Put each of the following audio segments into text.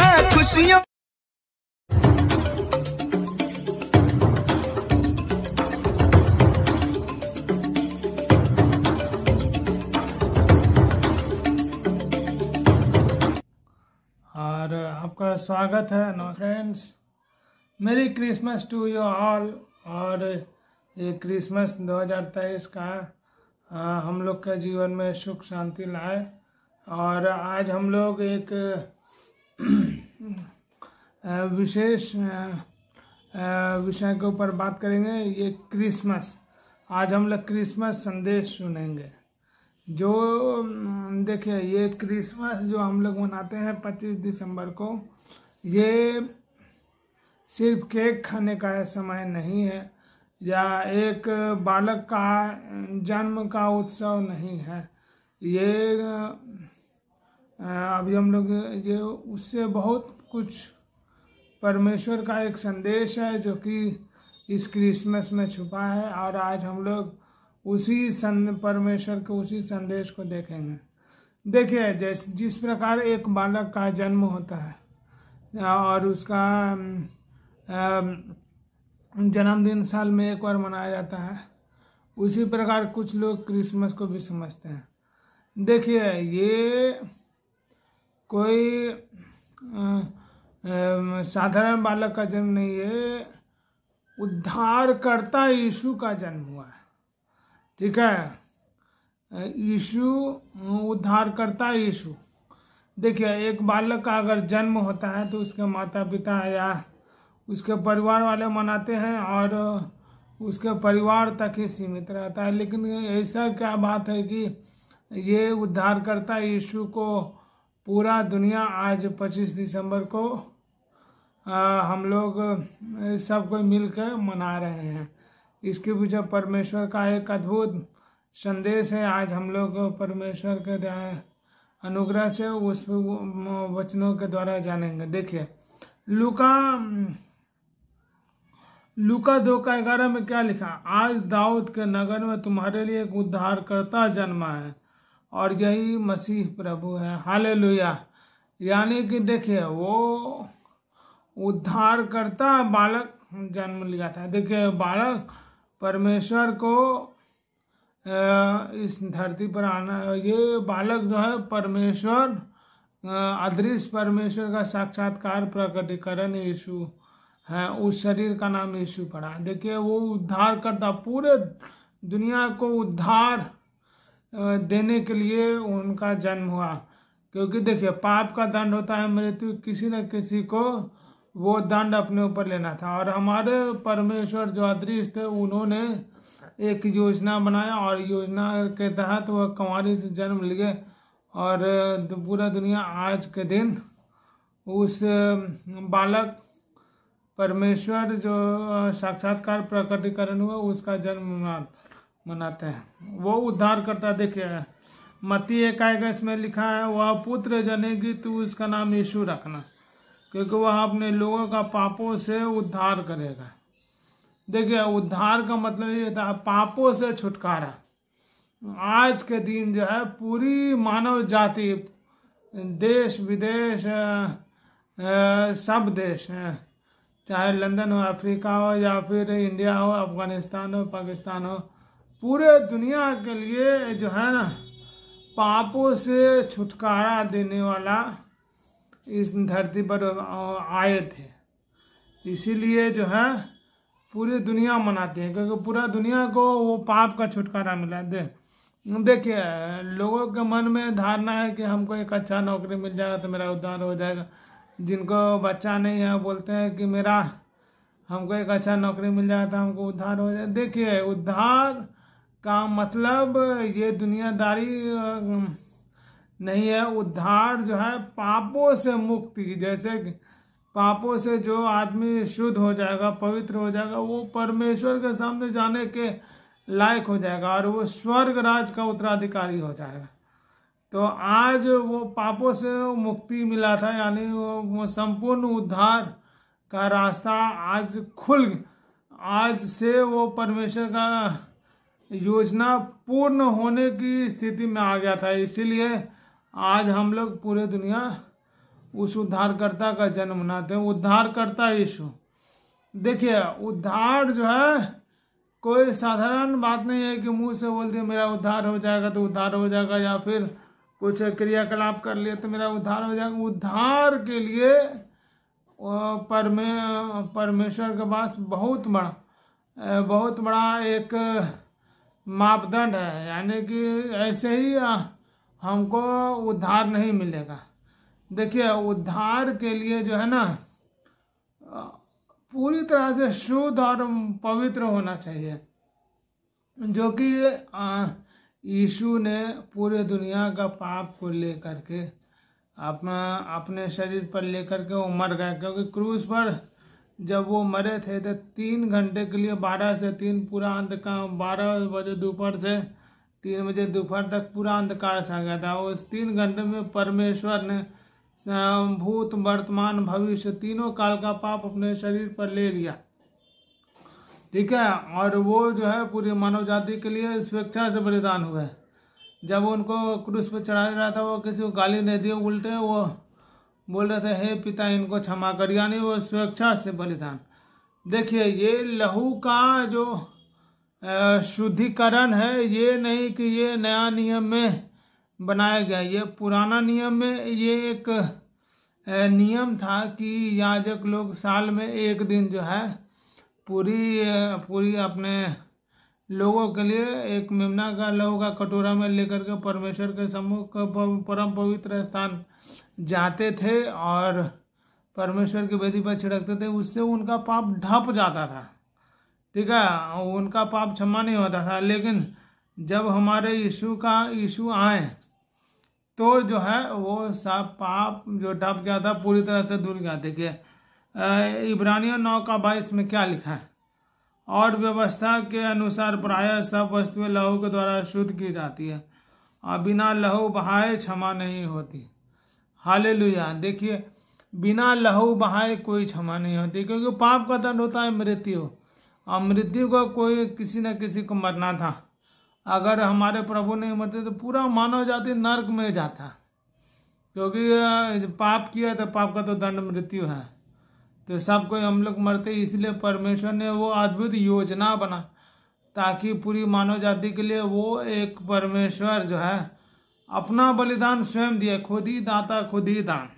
है खुशियों और आपका स्वागत है नो friends merry Christmas to you all और ये क्रिसमस 2023 का हम लोग के जीवन में सुख शांति लाए और आज हम लोग एक विशेष विषय के ऊपर बात करेंगे ये क्रिसमस आज हम लोग क्रिसमस संदेश सुनेंगे जो देखिए ये क्रिसमस जो हम लोग मनाते हैं पच्चीस दिसंबर को ये सिर्फ केक खाने का समय नहीं है या एक बालक का जन्म का उत्सव नहीं है ये अभी हम लोग ये उससे बहुत कुछ परमेश्वर का एक संदेश है जो कि इस क्रिसमस में छुपा है और आज हम लोग उसी सं परमेश्वर के उसी संदेश को देखेंगे देखिए जैसे जिस प्रकार एक बालक का जन्म होता है और उसका जन्मदिन साल में एक बार मनाया जाता है उसी प्रकार कुछ लोग क्रिसमस को भी समझते हैं देखिए ये कोई साधारण बालक का जन्म नहीं है उद्धारकर्ता यीशु का जन्म हुआ है ठीक है यीशु उद्धारकर्ता यीशु देखिए एक बालक का अगर जन्म होता है तो उसके माता पिता या उसके परिवार वाले मनाते हैं और उसके परिवार तक ही सीमित रहता है लेकिन ऐसा क्या बात है कि ये उद्धारकर्ता यीशु को पूरा दुनिया आज 25 दिसंबर को आ, हम लोग सब कोई मिलकर मना रहे हैं इसके पीछे परमेश्वर का एक अद्भुत संदेश है आज हम लोग परमेश्वर के अनुग्रह से उस वचनों के द्वारा जानेंगे देखिए लुका लुका दो का ग्यारह में क्या लिखा आज दाऊद के नगर में तुम्हारे लिए एक उद्धारकर्ता जन्मा है और यही मसीह प्रभु है हाले यानी कि देखिए वो उद्धार करता बालक जन्म लिया था देखिए बालक परमेश्वर को इस धरती पर आना ये बालक जो है परमेश्वर अदृश्य परमेश्वर का साक्षात्कार प्रकटीकरण यीशु है उस शरीर का नाम यीशु पड़ा देखिए वो उद्धार करता पूरे दुनिया को उद्धार देने के लिए उनका जन्म हुआ क्योंकि देखिए पाप का दंड होता है मृत्यु किसी न किसी को वो दंड अपने ऊपर लेना था और हमारे परमेश्वर जो अदृश्य थे उन्होंने एक योजना बनाया और योजना के तहत वह कंवारी से जन्म लिए और पूरा दुनिया आज के दिन उस बालक परमेश्वर जो साक्षात्कार प्रकटीकरण हुआ उसका जन्म मनाता मनाते हैं वो उद्धार करता देखिए मती एकाएक इसमें लिखा है वह पुत्र जनेगी तो उसका नाम यीशु रखना क्योंकि वह अपने लोगों का पापों से उद्धार करेगा देखिए उद्धार का मतलब ये था पापों से छुटकारा आज के दिन जो है पूरी मानव जाति देश विदेश सब देश चाहे लंदन हो अफ्रीका हो या फिर इंडिया हो अफगानिस्तान हो पाकिस्तान हो पूरे दुनिया के लिए जो है ना पापों से छुटकारा देने वाला इस धरती पर आए थे इसीलिए जो है पूरी दुनिया मनाती है क्योंकि पूरा दुनिया को वो पाप का छुटकारा मिला दे देखिए लोगों के मन में धारणा है कि हमको एक अच्छा नौकरी मिल जाएगा तो मेरा उद्धार हो जाएगा जिनको बच्चा नहीं है बोलते हैं कि मेरा हमको एक अच्छा नौकरी मिल जाएगा तो हमको उद्धार हो जाएगा देखिए उद्धार का मतलब ये दुनियादारी नहीं है उद्धार जो है पापों से मुक्ति जैसे पापों से जो आदमी शुद्ध हो जाएगा पवित्र हो जाएगा वो परमेश्वर के सामने जाने के लायक हो जाएगा और वो स्वर्ग राज का उत्तराधिकारी हो जाएगा तो आज वो पापों से मुक्ति मिला था यानी वो वो संपूर्ण उद्धार का रास्ता आज खुल आज से वो परमेश्वर का योजना पूर्ण होने की स्थिति में आ गया था इसीलिए आज हम लोग पूरे दुनिया उस उद्धारकर्ता का जन्म मनाते हैं उद्धारकर्ता यीशु देखिए उद्धार जो है कोई साधारण बात नहीं है कि मुंह से बोल दिया मेरा उद्धार हो जाएगा तो उद्धार हो जाएगा या फिर कुछ क्रियाकलाप कर लिए तो मेरा उद्धार हो जाएगा उद्धार के लिए परमे परमेश्वर के पास बहुत बड़ा बहुत बड़ा एक मापदंड है यानी कि ऐसे ही हमको उधार नहीं मिलेगा देखिए उधार के लिए जो है ना पूरी तरह से शुद्ध और पवित्र होना चाहिए जो कि यीशु ने पूरे दुनिया का पाप को लेकर के अपना अपने शरीर पर लेकर के वो मर गए क्योंकि क्रूज पर जब वो मरे थे तो तीन घंटे के लिए बारह से तीन पूरा अंधकार बारह बजे दोपहर से तीन बजे दोपहर तक पूरा अंधकार छा गया था उस तीन घंटे में परमेश्वर ने भूत वर्तमान भविष्य तीनों काल का पाप अपने शरीर पर ले लिया ठीक है और वो जो है पूरी मानव जाति के लिए स्वेच्छा से बलिदान हुए जब उनको क्रूस पर चढ़ाया जा रहा था वो किसी को गाली नहीं दी उल्टे वो बोल रहे थे हे पिता इनको क्षमा कर यानी वो स्वेच्छा से बलिदान देखिए ये लहू का जो शुद्धिकरण है ये नहीं कि ये नया नियम में बनाया गया ये पुराना नियम में ये एक नियम था कि याजक लोग साल में एक दिन जो है पूरी पूरी अपने लोगों के लिए एक मेमना का लहू का कटोरा में लेकर के परमेश्वर के सम्मुख परम पवित्र स्थान जाते थे और परमेश्वर की वेदी पर छिड़कते थे उससे उनका पाप ढप जाता था ठीक है उनका पाप क्षमा नहीं होता था लेकिन जब हमारे यीशु का यीशु आए तो जो है वो सब पाप जो ढप गया था पूरी तरह से धुल गया देखिए इब्रानियों नौ का बाईस में क्या लिखा है और व्यवस्था के अनुसार प्राय सब वस्तुएं लहू के द्वारा शुद्ध की जाती है और बिना लहू बहाए क्षमा नहीं होती हाले देखिए बिना लहू बहाए कोई क्षमा नहीं होती क्योंकि पाप का दंड होता है मृत्यु और मृत्यु का कोई किसी न किसी को मरना था अगर हमारे प्रभु नहीं मरते तो पूरा मानव जाति नर्क में जाता क्योंकि पाप किया तो पाप का तो दंड मृत्यु है तो सब कोई हम लोग मरते इसलिए परमेश्वर ने वो अद्भुत योजना बना ताकि पूरी मानव जाति के लिए वो एक परमेश्वर जो है अपना बलिदान स्वयं दिया खुद ही दाता खुद ही दान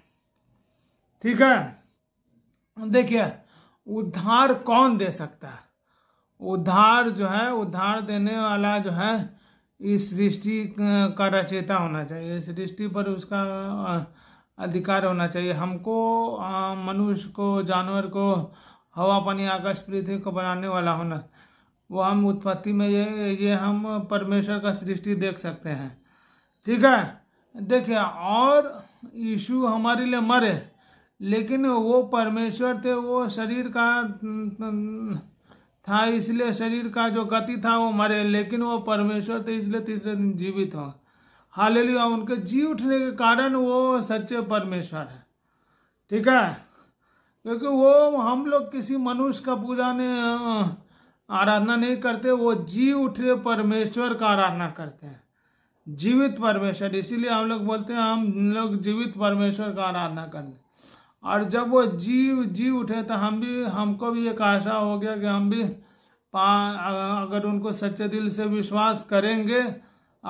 ठीक है देखिए उद्धार कौन दे सकता है उद्धार जो है उद्धार देने वाला जो है इस सृष्टि का रचेता होना चाहिए इस सृष्टि पर उसका अधिकार होना चाहिए हमको मनुष्य को जानवर को हवा पानी आकाश पृथ्वी को बनाने वाला होना वो हम उत्पत्ति में ये ये हम परमेश्वर का सृष्टि देख सकते हैं ठीक है देखिए और यीशु हमारे लिए मरे लेकिन वो परमेश्वर थे वो शरीर का था इसलिए शरीर का जो गति था वो मरे लेकिन वो परमेश्वर थे इसलिए तीसरे दिन जीवित हो हाल उनके जी उठने के कारण वो सच्चे परमेश्वर है ठीक है क्योंकि वो हम लोग किसी मनुष्य का पूजा ने आराधना नहीं करते वो जी उठे परमेश्वर का आराधना करते हैं जीवित परमेश्वर इसीलिए हम लोग बोलते हैं हम लोग जीवित परमेश्वर का आराधना करने और जब वो जीव जी उठे तो हम भी हमको भी एक आशा हो गया कि हम भी अगर उनको सच्चे दिल से विश्वास करेंगे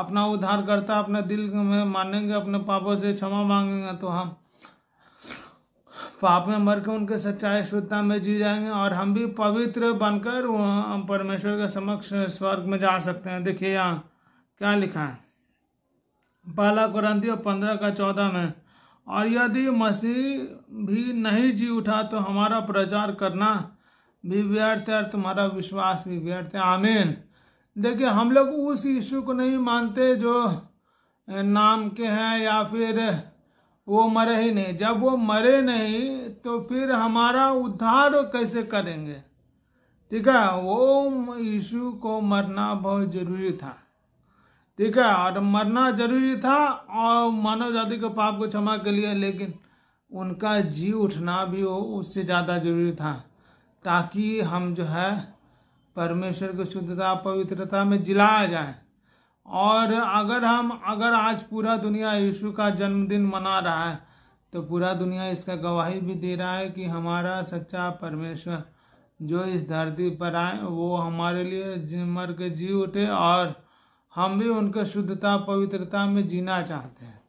अपना उद्धार करता अपने दिल में मानेंगे अपने पापों से क्षमा मांगेंगे तो हम पाप में मर के उनके सच्चाई शुद्धता में जी जाएंगे और हम भी पवित्र बनकर परमेश्वर के समक्ष स्वर्ग में जा सकते हैं देखिए यहाँ क्या लिखा है पहला कुरंतियों पंद्रह का चौदह में और यदि मसीह भी नहीं जी उठा तो हमारा प्रचार करना भी व्यर्थ है और तुम्हारा विश्वास भी व्यर्थ है आमीन देखिए हम लोग उस यीशु को नहीं मानते जो नाम के हैं या फिर वो मरे ही नहीं जब वो मरे नहीं तो फिर हमारा उद्धार कैसे करेंगे ठीक है वो यीशु को मरना बहुत जरूरी था ठीक है और मरना जरूरी था और मानव जाति के पाप को क्षमा के लिए लेकिन उनका जी उठना भी हो उससे ज़्यादा जरूरी था ताकि हम जो है परमेश्वर की शुद्धता पवित्रता में जिलाया जाए और अगर हम अगर आज पूरा दुनिया यीशु का जन्मदिन मना रहा है तो पूरा दुनिया इसका गवाही भी दे रहा है कि हमारा सच्चा परमेश्वर जो इस धरती पर आए वो हमारे लिए मर के जी उठे और हम भी उनके शुद्धता पवित्रता में जीना चाहते हैं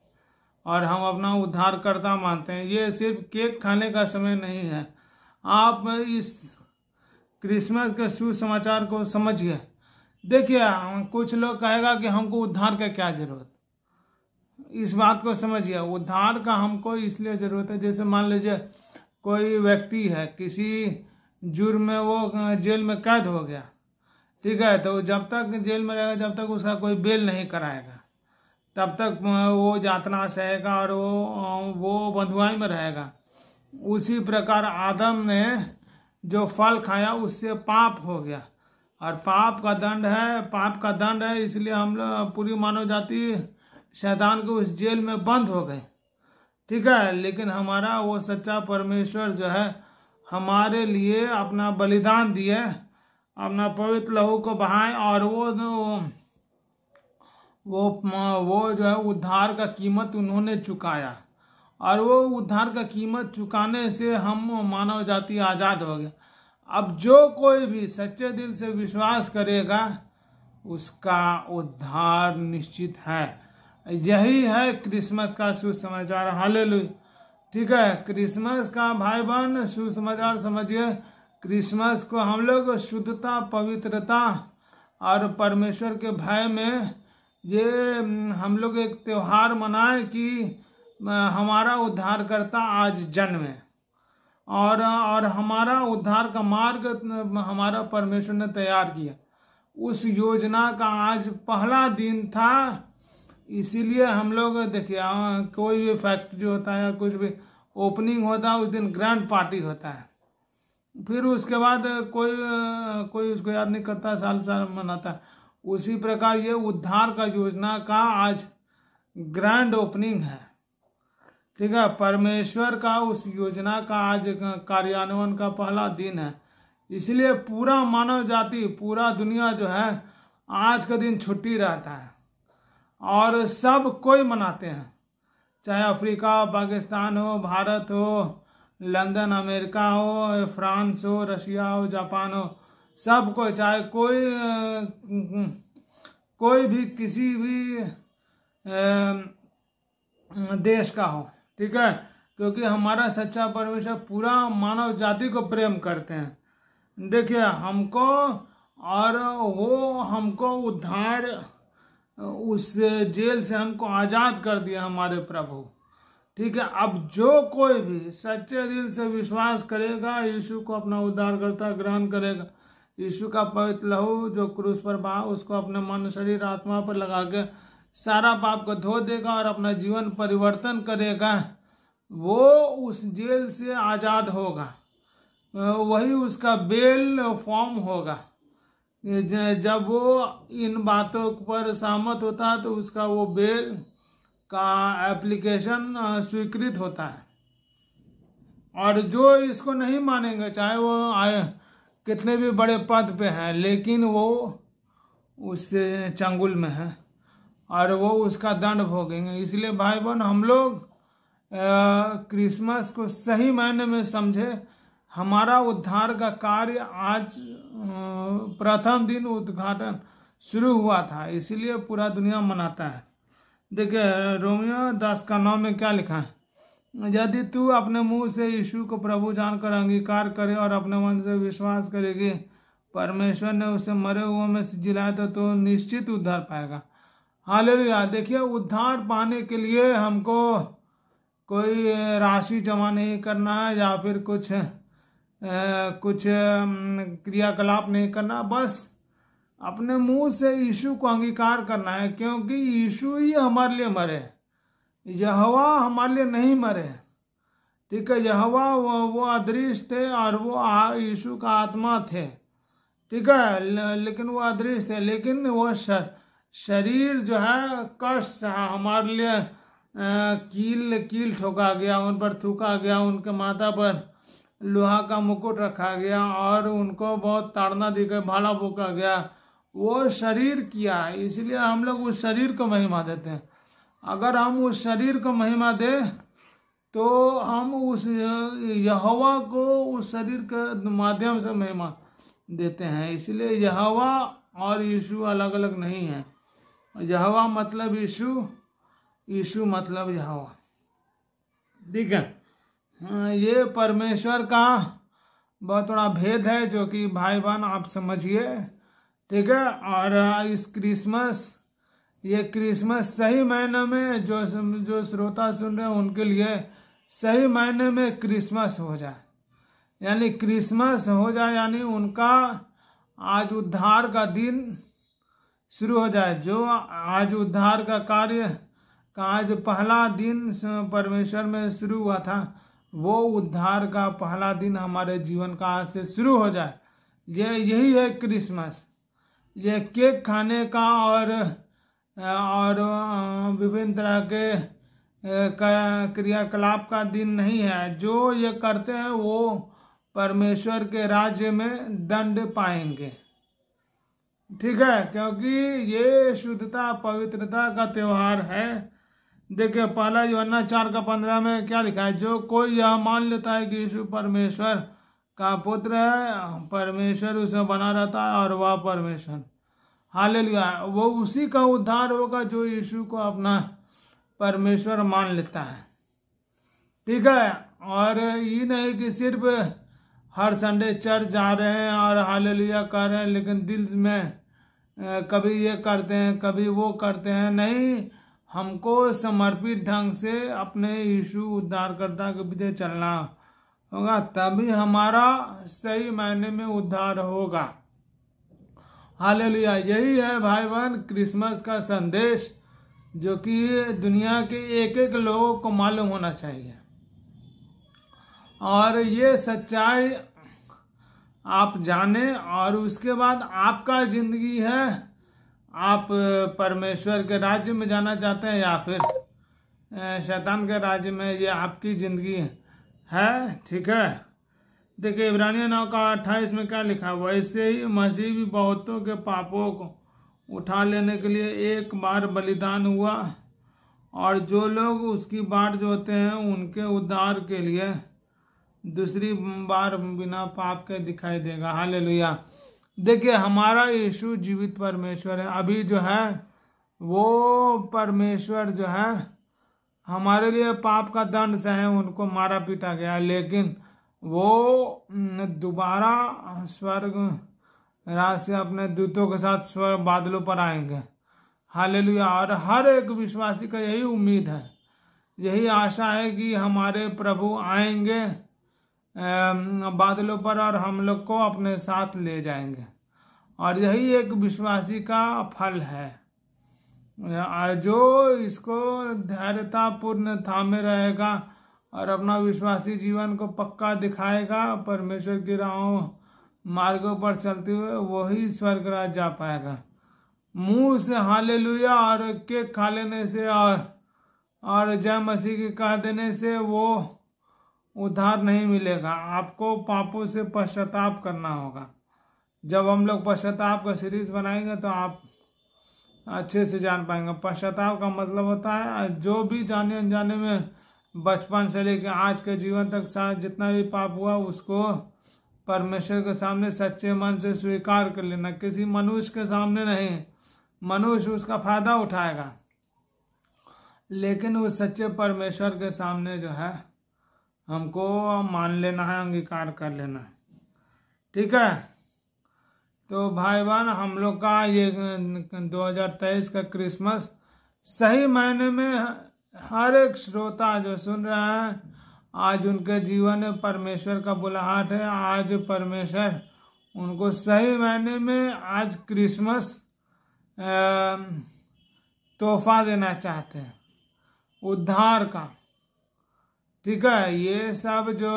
और हम अपना उद्धारकर्ता मानते हैं ये सिर्फ केक खाने का समय नहीं है आप इस क्रिसमस के सुसमाचार को समझिए देखिए कुछ लोग कहेगा कि हमको उद्धार का क्या जरूरत इस बात को समझिए उद्धार का हमको इसलिए जरूरत है जैसे मान लीजिए कोई व्यक्ति है किसी जुर्म में वो जेल में कैद हो गया ठीक है तो जब तक जेल में रहेगा जब तक उसका कोई बेल नहीं कराएगा तब तक वो जातना सहेगा और वो वो बंधुआई में रहेगा उसी प्रकार आदम ने जो फल खाया उससे पाप हो गया और पाप का दंड है पाप का दंड है इसलिए हम लोग पूरी मानव जाति शैतान को उस जेल में बंद हो गए ठीक है लेकिन हमारा वो सच्चा परमेश्वर जो है हमारे लिए अपना बलिदान दिया अपना पवित्र लहू को बहाएं और वो वो वो जो है उद्धार का कीमत उन्होंने चुकाया और वो उद्धार का कीमत चुकाने से हम मानव जाति आज़ाद हो गया अब जो कोई भी सच्चे दिल से विश्वास करेगा उसका उद्धार निश्चित है यही है क्रिसमस का सुसमाचार हाले ठीक है क्रिसमस का भाई बहन सुसमाचार समझिए क्रिसमस को हम लोग शुद्धता पवित्रता और परमेश्वर के भय में ये हम लोग एक त्यौहार मनाए कि हमारा उद्धारकर्ता आज जन्मे और और हमारा उद्धार का मार्ग हमारा परमेश्वर ने तैयार किया उस योजना का आज पहला दिन था इसीलिए हम लोग देखिए कोई भी फैक्ट्री होता है कुछ भी ओपनिंग होता है उस दिन ग्रैंड पार्टी होता है फिर उसके बाद कोई कोई उसको याद नहीं करता साल साल मनाता उसी प्रकार ये उद्धार का योजना का आज ग्रैंड ओपनिंग है ठीक है परमेश्वर का उस योजना का आज कार्यान्वयन का पहला दिन है इसलिए पूरा मानव जाति पूरा दुनिया जो है आज का दिन छुट्टी रहता है और सब कोई मनाते हैं चाहे अफ्रीका पाकिस्तान हो भारत हो लंदन अमेरिका हो फ्रांस हो रशिया हो जापान हो सबको चाहे कोई कोई भी किसी भी देश का हो ठीक है क्योंकि हमारा सच्चा परमेश्वर पूरा मानव जाति को प्रेम करते हैं देखिए हमको और वो हमको उद्धार उस जेल से हमको आज़ाद कर दिया हमारे प्रभु ठीक है अब जो कोई भी सच्चे दिल से विश्वास करेगा यीशु को अपना उद्धार करता ग्रहण करेगा यीशु का पवित्र लहू जो क्रूस पर बा उसको अपने मन शरीर आत्मा पर लगा के सारा पाप को धो देगा और अपना जीवन परिवर्तन करेगा वो उस जेल से आज़ाद होगा वही उसका बेल फॉर्म होगा जब वो इन बातों पर सहमत होता है तो उसका वो बेल का एप्लीकेशन स्वीकृत होता है और जो इसको नहीं मानेंगे चाहे वो आए कितने भी बड़े पद पे हैं लेकिन वो उस चंगुल में है और वो उसका दंड भोगेंगे इसलिए भाई बहन हम लोग क्रिसमस को सही मायने में समझे हमारा उद्धार का कार्य आज प्रथम दिन उद्घाटन शुरू हुआ था इसलिए पूरा दुनिया मनाता है देखिए रोमियो दास का नाम में क्या लिखा है यदि तू अपने मुंह से यीशु को प्रभु जानकर अंगीकार करे और अपने मन से विश्वास करेगी परमेश्वर ने उसे मरे हुए में जिलाया तो, तो निश्चित उद्धार पाएगा हाल देखिए उद्धार पाने के लिए हमको कोई राशि जमा नहीं करना है या फिर कुछ ए, कुछ क्रियाकलाप नहीं करना बस अपने मुंह से यीशु को अंगीकार करना है क्योंकि यीशु ही हमारे लिए मरे यहवा हमारे लिए नहीं मरे ठीक है यहवा वो वो अदृश्य थे और वो यीशु का आत्मा थे ठीक है लेकिन वो अदृश्य थे लेकिन वो शर, शरीर जो है कष्ट हमारे लिए कील कील ठोका गया उन पर थूका गया उनके माथा पर लोहा का मुकुट रखा गया और उनको बहुत ताड़ना दी गई भाला भूका गया वो शरीर किया है इसलिए हम लोग उस शरीर को महिमा देते हैं अगर हम उस शरीर को महिमा दे तो हम उस यहवा को उस शरीर के माध्यम से महिमा देते हैं इसलिए यहवा और यीशु अलग अलग नहीं है यहवा मतलब यीशु यीशु मतलब यहवा ठीक है हाँ, ये परमेश्वर का बहुत बड़ा भेद है जो कि भाई बहन आप समझिए ठीक है और इस क्रिसमस ये क्रिसमस सही मायने में जो जो श्रोता सुन रहे हैं उनके लिए सही मायने में क्रिसमस हो जाए यानी क्रिसमस हो जाए यानी उनका आज उद्धार का दिन शुरू हो जाए जो आज उद्धार का कार्य का आज पहला दिन परमेश्वर में शुरू हुआ था वो उद्धार का पहला दिन हमारे जीवन का आज से शुरू हो जाए ये यही है क्रिसमस ये केक खाने का और और विभिन्न तरह के क्रियाकलाप का दिन नहीं है जो ये करते हैं वो परमेश्वर के राज्य में दंड पाएंगे ठीक है क्योंकि ये शुद्धता पवित्रता का त्यौहार है देखिए पहला योना चार का पंद्रह में क्या लिखा है जो कोई यह मान लेता है कि यीशु परमेश्वर का पुत्र है परमेश्वर उसमें बना रहता है और वह परमेश्वर हाल लिया वो उसी का उद्धार होगा जो यीशु को अपना परमेश्वर मान लेता है ठीक है और ये नहीं कि सिर्फ हर संडे चर्च जा रहे हैं और हाल लिया कर रहे हैं लेकिन दिल में कभी ये करते हैं कभी वो करते हैं नहीं हमको समर्पित ढंग से अपने यीशु उद्धारकर्ता के पीछे चलना होगा तभी हमारा सही मायने में उद्धार होगा हाल यही है भाई बहन क्रिसमस का संदेश जो कि दुनिया के एक एक लोगों को मालूम होना चाहिए और ये सच्चाई आप जाने और उसके बाद आपका जिंदगी है आप परमेश्वर के राज्य में जाना चाहते हैं या फिर शैतान के राज्य में ये आपकी जिंदगी है है ठीक है देखिए इब्रानिया नौ का अट्ठाईस में क्या लिखा है वैसे ही मसीह भी बहुतों के पापों को उठा लेने के लिए एक बार बलिदान हुआ और जो लोग उसकी बाट जोते हैं उनके उद्धार के लिए दूसरी बार बिना पाप के दिखाई देगा हाल लोहिया देखिए हमारा यीशु जीवित परमेश्वर है अभी जो है वो परमेश्वर जो है हमारे लिए पाप का दंड सहे उनको मारा पीटा गया लेकिन वो दोबारा स्वर्ग राज से अपने दूतों के साथ स्वर्ग बादलों पर आएंगे हालेलुया और हर एक विश्वासी का यही उम्मीद है यही आशा है कि हमारे प्रभु आएंगे बादलों पर और हम लोग को अपने साथ ले जाएंगे और यही एक विश्वासी का फल है जो इसको धैर्यतापूर्ण थामे रहेगा और अपना विश्वासी जीवन को पक्का दिखाएगा परमेश्वर की राहों मार्गों पर चलते हुए वही स्वर्ग राज जा पाएगा मुंह से हाले लुया और केक खा लेने से और और जय मसीह के कह देने से वो उधार नहीं मिलेगा आपको पापों से पश्चाताप करना होगा जब हम लोग पश्चाताप का सीरीज बनाएंगे तो आप अच्छे से जान पाएंगे पश्चाताप का मतलब होता है जो भी जाने अनजाने में बचपन से लेकर आज के जीवन तक साथ जितना भी पाप हुआ उसको परमेश्वर के सामने सच्चे मन से स्वीकार कर लेना किसी मनुष्य के सामने नहीं मनुष्य उसका फायदा उठाएगा लेकिन उस सच्चे परमेश्वर के सामने जो है हमको मान लेना है अंगीकार कर लेना है ठीक है तो भाई बहन हम लोग का ये 2023 का क्रिसमस सही मायने में हर एक श्रोता जो सुन रहे है आज उनके जीवन में परमेश्वर का बुलाहट है आज परमेश्वर उनको सही मायने में आज क्रिसमस तोहफा देना चाहते हैं उद्धार का ठीक है ये सब जो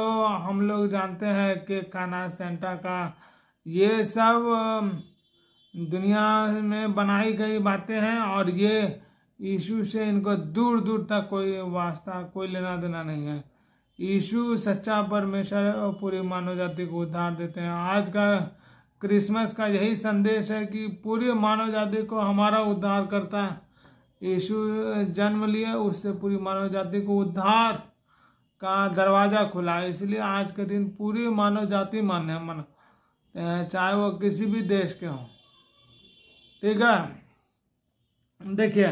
हम लोग जानते हैं कि खाना सेंटा का ये सब दुनिया में बनाई गई बातें हैं और ये यीशु से इनको दूर दूर तक कोई वास्ता कोई लेना देना नहीं है यीशु सच्चा परमेश्वर और पूरी मानव जाति को उद्धार देते हैं आज का क्रिसमस का यही संदेश है कि पूरी मानव जाति को हमारा उद्धार करता है यीशु जन्म लिए उससे पूरी मानव जाति को उद्धार का दरवाज़ा खुला इसलिए आज के दिन पूरी मानव जाति मान्य मना चाहे वो किसी भी देश के हों ठीक है देखिए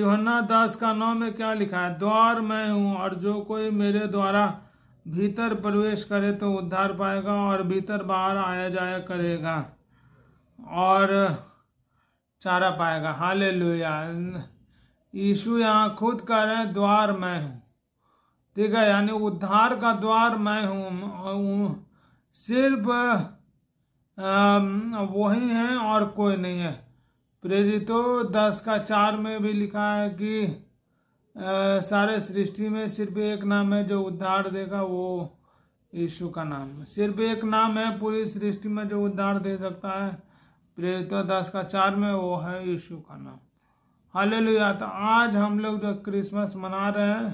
योहन्ना दास का नौ में क्या लिखा है द्वार मैं हूँ और जो कोई मेरे द्वारा भीतर प्रवेश करे तो उद्धार पाएगा और भीतर बाहर आया जाया करेगा और चारा पाएगा हाले लोहिया यीशु यहाँ खुद कह रहे हैं द्वार मैं हूँ ठीक है यानी उद्धार का द्वार मैं हूँ सिर्फ वही हैं और कोई नहीं है प्रेरितो दस का चार में भी लिखा है कि सारे सृष्टि में सिर्फ एक नाम है जो उद्धार देगा वो यीशु का नाम है सिर्फ एक नाम है पूरी सृष्टि में जो उद्धार दे सकता है प्रेरितो दस का चार में वो है यीशु का नाम हालेलुया तो आज हम लोग जो क्रिसमस मना रहे हैं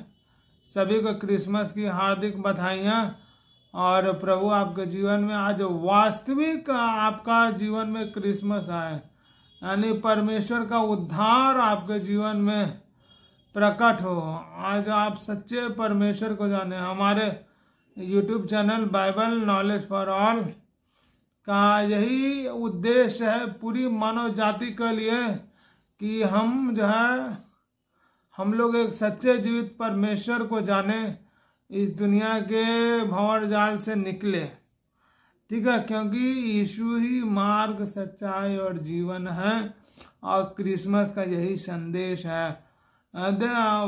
सभी को क्रिसमस की हार्दिक बधाइयाँ और प्रभु आपके जीवन में आज वास्तविक आपका जीवन में क्रिसमस आए यानी परमेश्वर का उद्धार आपके जीवन में प्रकट हो आज आप सच्चे परमेश्वर को जाने हमारे YouTube channel Bible knowledge for all का यही उद्देश्य है पूरी मानव जाति के लिए कि हम जो है हम लोग एक सच्चे जीवित परमेश्वर को जाने इस दुनिया के भंवर जाल से निकले ठीक है क्योंकि यीशु ही मार्ग सच्चाई और जीवन है और क्रिसमस का यही संदेश है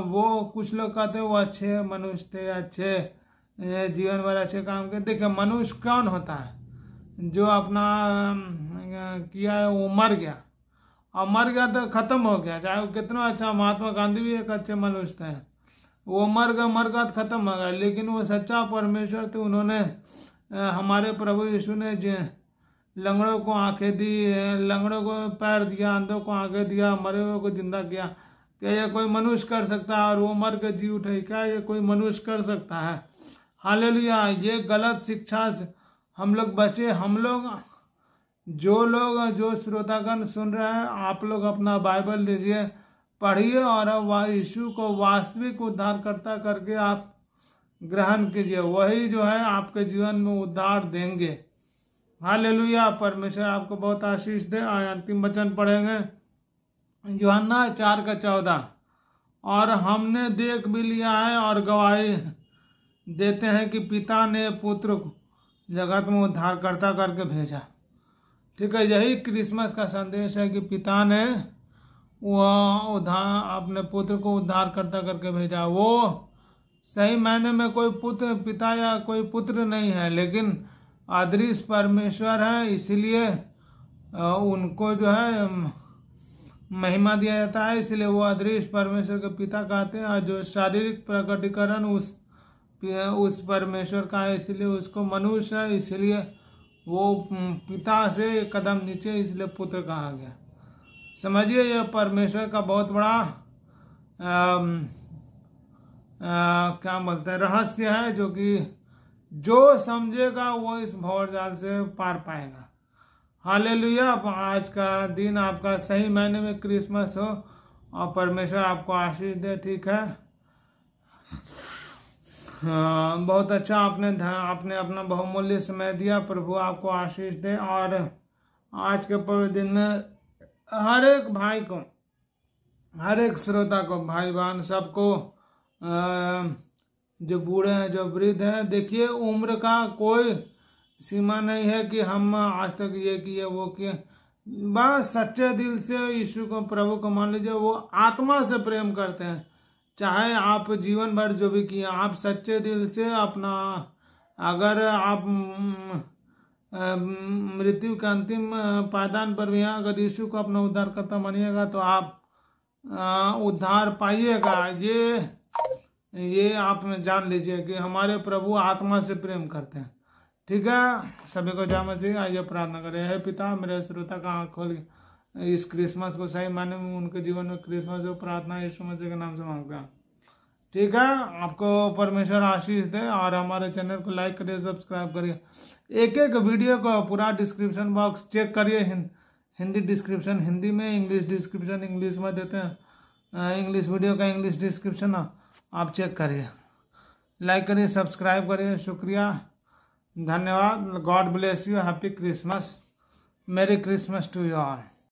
वो कुछ लोग कहते वो अच्छे मनुष्य थे अच्छे जीवन भर अच्छे काम के देखिए मनुष्य कौन होता है जो अपना किया है वो मर गया और मर गया तो खत्म हो गया चाहे वो कितना अच्छा महात्मा गांधी भी एक अच्छे मनुष्य थे वो मर गए मर गए खत्म हो गए लेकिन वो सच्चा परमेश्वर थे उन्होंने हमारे प्रभु यीशु ने लंगड़ों को आंखें दी लंगड़ों को पैर दिया अंधों को आंखें दिया मरे हुए को जिंदा किया क्या ये कोई मनुष्य कर सकता है और वो मर के जी उठे क्या ये कोई मनुष्य कर सकता है लिया ये गलत शिक्षा से हम लोग बचे हम लोग जो लोग जो श्रोतागण सुन रहे हैं आप लोग अपना बाइबल लीजिए पढ़िए और वह यीशु को वास्तविक उद्धारकर्ता करके आप ग्रहण कीजिए वही जो है आपके जीवन में उद्धार देंगे हाँ हालेलुया परमेश्वर आपको बहुत आशीष दे अंतिम वचन पढ़ेंगे योहन्ना चार का चौदह और हमने देख भी लिया है और गवाही देते हैं कि पिता ने पुत्र जगत में उद्धारकर्ता करके भेजा ठीक है यही क्रिसमस का संदेश है कि पिता ने वह उधार अपने पुत्र को उद्धार करता करके भेजा वो सही मायने में कोई पुत्र पिता या कोई पुत्र नहीं है लेकिन आदरिश परमेश्वर है इसलिए उनको जो है महिमा दिया जाता है इसलिए वो अदृश्य परमेश्वर के पिता कहते हैं और जो शारीरिक प्रकटीकरण उस उस परमेश्वर का है इसलिए उसको मनुष्य है इसलिए वो पिता से कदम नीचे इसलिए पुत्र कहा गया समझिए यह परमेश्वर का बहुत बड़ा आ, आ, क्या बोलते हैं रहस्य है जो कि जो समझेगा वो इस भवर जाल से पार पाएगा हाल आज का दिन आपका सही मायने में क्रिसमस हो और परमेश्वर आपको आशीष दे ठीक है आ, बहुत अच्छा आपने आपने अपना बहुमूल्य समय दिया प्रभु आपको आशीष दे और आज के पूरे दिन में हर एक भाई को हर एक श्रोता को भाई बहन सबको जो बूढ़े हैं जो वृद्ध हैं देखिए उम्र का कोई सीमा नहीं है कि हम आज तक ये किए वो किए बस सच्चे दिल से यीशु को प्रभु को मान लीजिए वो आत्मा से प्रेम करते हैं चाहे आप जीवन भर जो भी किए आप सच्चे दिल से अपना अगर आप मृत्यु के अंतिम पायदान पर भी अगर यीशु को अपना उद्धार करता मानिएगा तो आप उद्धार पाइएगा ये ये आप जान लीजिए कि हमारे प्रभु आत्मा से प्रेम करते हैं ठीक है सभी को जय मसीह आइए प्रार्थना करें हे पिता मेरे श्रोता का आँख खोल इस क्रिसमस को सही माने उनके जीवन में क्रिसमस जो प्रार्थना यीशु मसीह के नाम से मांगता हूँ ठीक है आपको परमेश्वर आशीष दे और हमारे चैनल को लाइक करिए सब्सक्राइब करिए एक एक वीडियो को पूरा डिस्क्रिप्शन बॉक्स चेक करिए हिंदी डिस्क्रिप्शन हिंदी में इंग्लिश डिस्क्रिप्शन इंग्लिश में देते हैं इंग्लिश वीडियो का इंग्लिश डिस्क्रिप्शन आप चेक करिए लाइक करिए सब्सक्राइब करिए शुक्रिया धन्यवाद God bless you happy Christmas merry Christmas to you all